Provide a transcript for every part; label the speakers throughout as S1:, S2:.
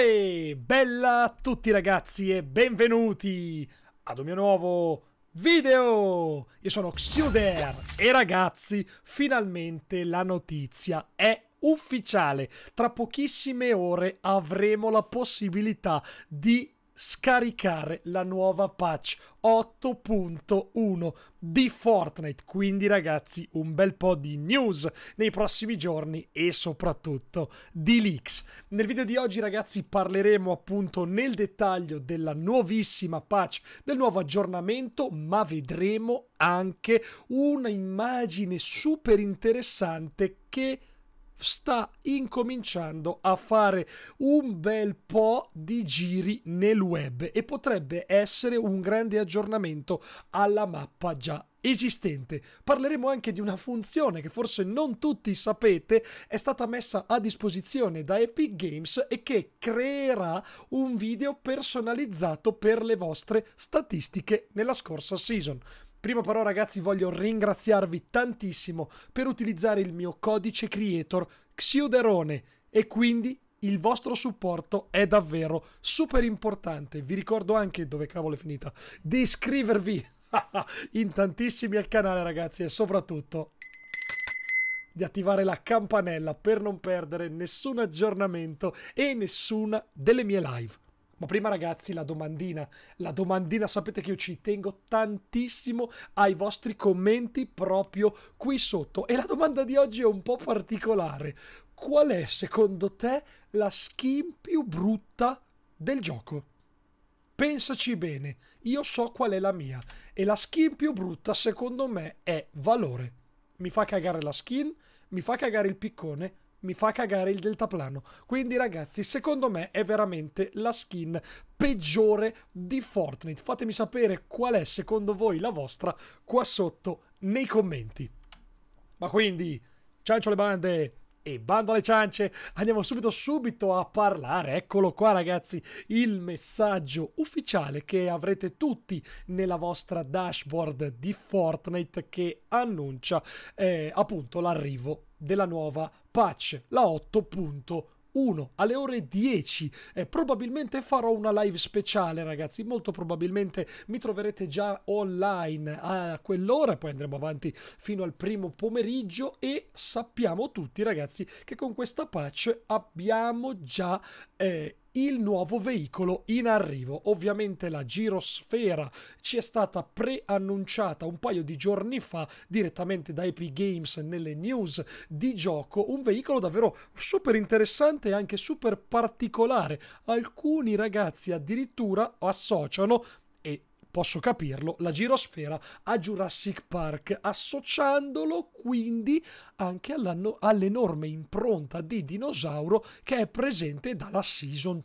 S1: Ehi, bella a tutti ragazzi e benvenuti ad un mio nuovo video! Io sono Xuder e ragazzi, finalmente la notizia è ufficiale. Tra pochissime ore avremo la possibilità di scaricare la nuova patch 8.1 di Fortnite. Quindi ragazzi, un bel po' di news nei prossimi giorni e soprattutto di leaks. Nel video di oggi ragazzi parleremo appunto nel dettaglio della nuovissima patch, del nuovo aggiornamento, ma vedremo anche un'immagine super interessante che sta incominciando a fare un bel po' di giri nel web e potrebbe essere un grande aggiornamento alla mappa già esistente. Parleremo anche di una funzione che forse non tutti sapete è stata messa a disposizione da Epic Games e che creerà un video personalizzato per le vostre statistiche nella scorsa season. Prima però ragazzi voglio ringraziarvi tantissimo per utilizzare il mio codice creator Xiuderone e quindi il vostro supporto è davvero super importante. Vi ricordo anche, dove cavolo è finita, di iscrivervi in tantissimi al canale ragazzi e soprattutto di attivare la campanella per non perdere nessun aggiornamento e nessuna delle mie live. Ma prima ragazzi la domandina, la domandina sapete che io ci tengo tantissimo ai vostri commenti proprio qui sotto e la domanda di oggi è un po' particolare. Qual è secondo te la skin più brutta del gioco? Pensaci bene, io so qual è la mia e la skin più brutta secondo me è valore. Mi fa cagare la skin, mi fa cagare il piccone, mi fa cagare il deltaplano. Quindi ragazzi, secondo me è veramente la skin peggiore di Fortnite. Fatemi sapere qual è secondo voi la vostra qua sotto nei commenti. Ma quindi, ciancio le bande e bando alle ciance, andiamo subito subito a parlare. Eccolo qua ragazzi, il messaggio ufficiale che avrete tutti nella vostra dashboard di Fortnite che annuncia eh, appunto l'arrivo della nuova patch, la 8.1. alle ore 10. Eh, probabilmente farò una live speciale, ragazzi. Molto probabilmente mi troverete già online a quell'ora. Poi andremo avanti fino al primo pomeriggio. E sappiamo tutti, ragazzi, che con questa patch abbiamo già. Eh, il nuovo veicolo in arrivo. Ovviamente la girosfera ci è stata preannunciata un paio di giorni fa direttamente da Epic Games nelle news di gioco. Un veicolo davvero super interessante e anche super particolare. Alcuni ragazzi addirittura associano posso capirlo, la girosfera a Jurassic Park, associandolo quindi anche all'enorme impronta di dinosauro che è presente dalla season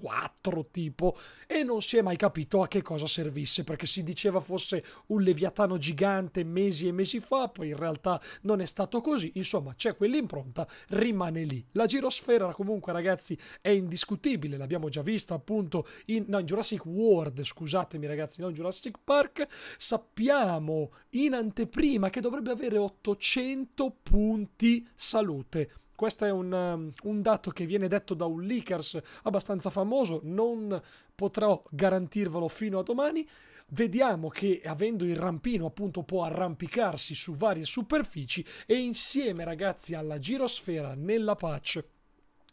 S1: 4 tipo e non si è mai capito a che cosa servisse perché si diceva fosse un leviatano gigante mesi e mesi fa, poi in realtà non è stato così, insomma c'è quell'impronta, rimane lì. La girosfera comunque ragazzi è indiscutibile, l'abbiamo già vista appunto in, no, in Jurassic World, scusatemi ragazzi, non Jurassic Park, sappiamo in anteprima che dovrebbe avere 800 punti salute questo è un, um, un dato che viene detto da un leakers abbastanza famoso, non potrò garantirvelo fino a domani. Vediamo che avendo il rampino appunto può arrampicarsi su varie superfici e insieme ragazzi alla girosfera nella patch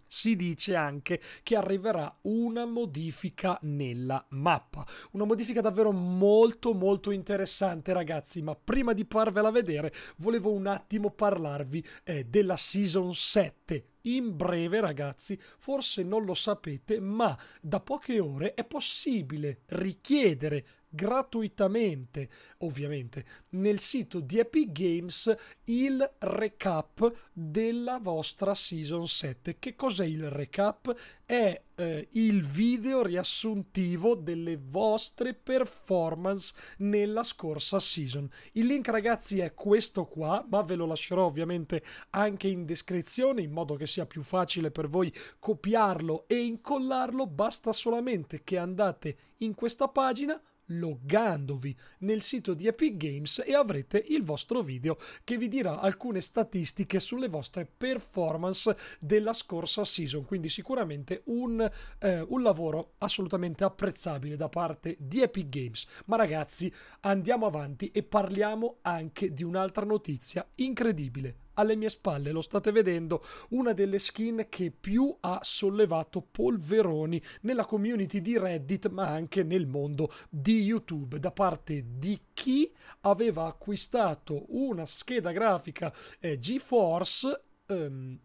S1: si dice anche che arriverà una modifica nella mappa. Una modifica davvero molto molto interessante ragazzi, ma prima di farvela vedere volevo un attimo parlarvi eh, della Season 7. In breve ragazzi, forse non lo sapete, ma da poche ore è possibile richiedere gratuitamente, ovviamente, nel sito di Epic Games il recap della vostra Season 7. Che cos'è il recap? È eh, il video riassuntivo delle vostre performance nella scorsa season. Il link ragazzi è questo qua, ma ve lo lascerò ovviamente anche in descrizione in modo che sia più facile per voi copiarlo e incollarlo. Basta solamente che andate in questa pagina loggandovi nel sito di Epic Games e avrete il vostro video che vi dirà alcune statistiche sulle vostre performance della scorsa season quindi sicuramente un, eh, un lavoro assolutamente apprezzabile da parte di Epic Games ma ragazzi andiamo avanti e parliamo anche di un'altra notizia incredibile alle mie spalle lo state vedendo, una delle skin che più ha sollevato polveroni nella community di Reddit, ma anche nel mondo di YouTube, da parte di chi aveva acquistato una scheda grafica eh, GeForce. Um,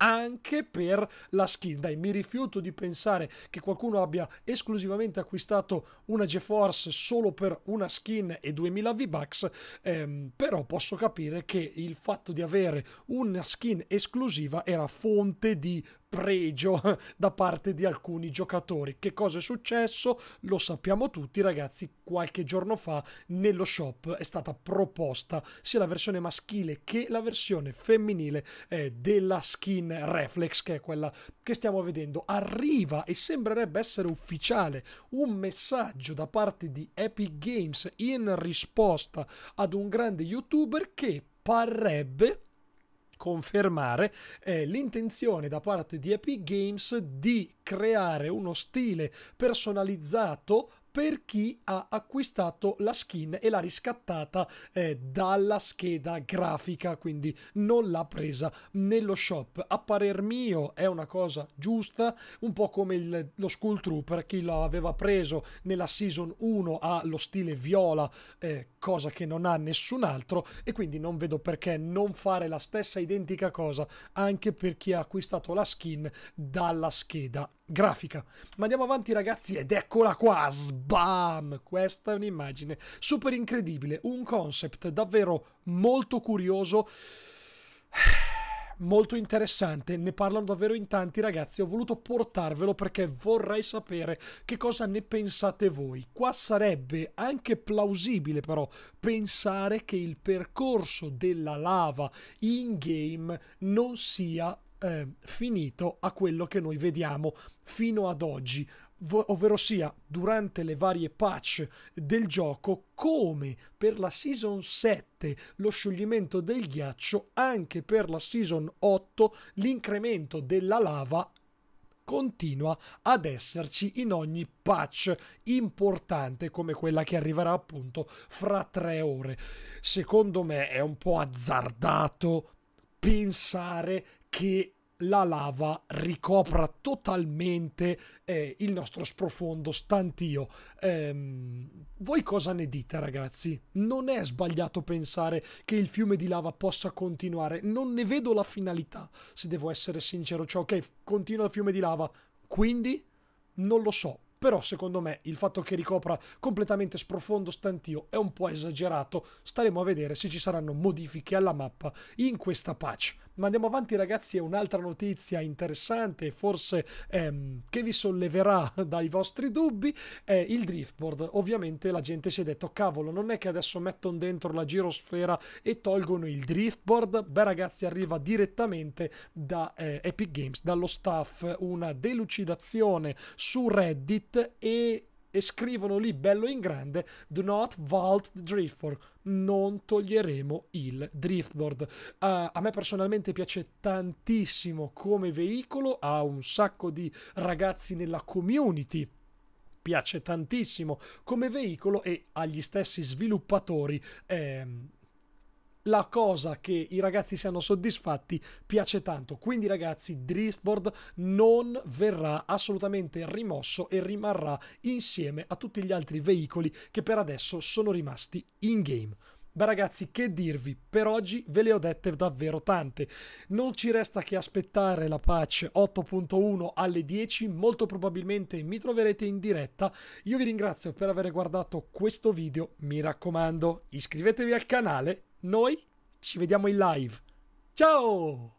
S1: anche per la skin. Dai, mi rifiuto di pensare che qualcuno abbia esclusivamente acquistato una GeForce solo per una skin e 2000 V-Bucks, ehm, però posso capire che il fatto di avere una skin esclusiva era fonte di pregio da parte di alcuni giocatori. Che cosa è successo? Lo sappiamo tutti, ragazzi. Qualche giorno fa nello shop è stata proposta sia la versione maschile che la versione femminile eh, della skin Reflex, che è quella che stiamo vedendo. Arriva e sembrerebbe essere ufficiale un messaggio da parte di Epic Games in risposta ad un grande youtuber che parrebbe confermare è l'intenzione da parte di Epic Games di creare uno stile personalizzato per chi ha acquistato la skin e l'ha riscattata eh, dalla scheda grafica, quindi non l'ha presa nello shop. A parer mio è una cosa giusta, un po' come il, lo Skull Trooper, chi lo aveva preso nella Season 1 ha lo stile viola, eh, cosa che non ha nessun altro, e quindi non vedo perché non fare la stessa identica cosa anche per chi ha acquistato la skin dalla scheda grafica. Ma andiamo avanti ragazzi ed eccola qua, sbam! Questa è un'immagine super incredibile, un concept davvero molto curioso molto interessante, ne parlano davvero in tanti ragazzi, ho voluto portarvelo perché vorrei sapere che cosa ne pensate voi. Qua sarebbe anche plausibile però pensare che il percorso della lava in game non sia eh, finito a quello che noi vediamo fino ad oggi, vo- ovvero sia durante le varie patch del gioco, come per la Season 7 lo scioglimento del ghiaccio, anche per la Season 8 l'incremento della lava continua ad esserci in ogni patch importante come quella che arriverà appunto fra tre ore. Secondo me è un po' azzardato pensare che la lava ricopra totalmente eh, il nostro sprofondo stantio. Ehm, voi cosa ne dite, ragazzi? Non è sbagliato pensare che il fiume di lava possa continuare, non ne vedo la finalità, se devo essere sincero. Cioè, ok, continua il fiume di lava, quindi non lo so però secondo me il fatto che ricopra completamente sprofondo stantio è un po' esagerato, staremo a vedere se ci saranno modifiche alla mappa in questa patch. Ma andiamo avanti ragazzi, è un'altra notizia interessante forse ehm, che vi solleverà dai vostri dubbi, è il driftboard. Ovviamente la gente si è detto, cavolo, non è che adesso mettono dentro la girosfera e tolgono il driftboard? Beh ragazzi, arriva direttamente da eh, Epic Games, dallo staff, una delucidazione su Reddit tweet e, e scrivono lì bello in grande do not vault the driftboard non toglieremo il driftboard. Uh, a me personalmente piace tantissimo come veicolo, ha un sacco di ragazzi nella community piace tantissimo come veicolo e agli stessi sviluppatori eh, la cosa che i ragazzi siano soddisfatti piace tanto. Quindi, ragazzi, Driftboard non verrà assolutamente rimosso e rimarrà insieme a tutti gli altri veicoli che per adesso sono rimasti in game. Beh ragazzi, che dirvi? Per oggi ve le ho dette davvero tante. Non ci resta che aspettare la patch 8.1 alle 10, molto probabilmente mi troverete in diretta. Io vi ringrazio per aver guardato questo video, mi raccomando iscrivetevi al canale noi ci vediamo in live. Ciao!